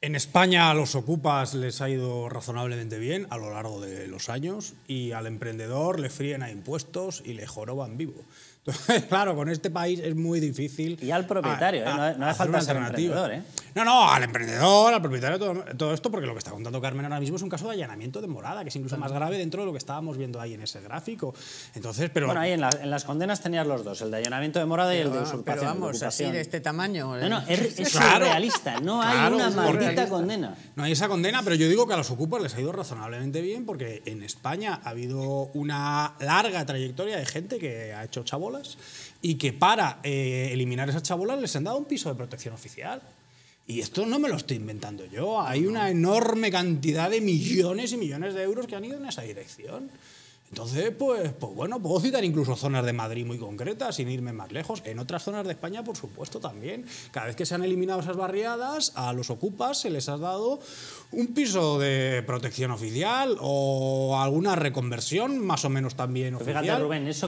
En España a los ocupas les ha ido razonablemente bien a lo largo de los años y al emprendedor le fríen a impuestos y le joroban vivo. Entonces, claro, con este país es muy difícil... Y al propietario, ¿eh? no, hace falta ser emprendedor. ¿eh? No, no, al emprendedor, al propietario, todo, esto, porque lo que está contando Carmen ahora mismo es un caso de allanamiento de morada, que es incluso más grave dentro de lo que estábamos viendo ahí en ese gráfico. Entonces, pero... Bueno, ahí en, las condenas tenías los dos, el de allanamiento de morada y el de usurpación. Pero así de este tamaño... No, eh. es, surrealista, no hay una manera no hay esa condena, pero yo digo que a los ocupas les ha ido razonablemente bien porque en España ha habido una larga trayectoria de gente que ha hecho chabolas y que para eh, eliminar esas chabolas les han dado un piso de protección oficial. Y esto no me lo estoy inventando yo. Hay una enorme cantidad de millones y millones de euros que han ido en esa dirección. Entonces, pues, pues bueno, puedo citar incluso zonas de Madrid muy concretas, sin irme más lejos. En otras zonas de España, por supuesto, también. Cada vez que se han eliminado esas barriadas, a los ocupas se les ha dado un piso de protección oficial o alguna reconversión, más o menos también oficial. Fíjate, Rubén, eso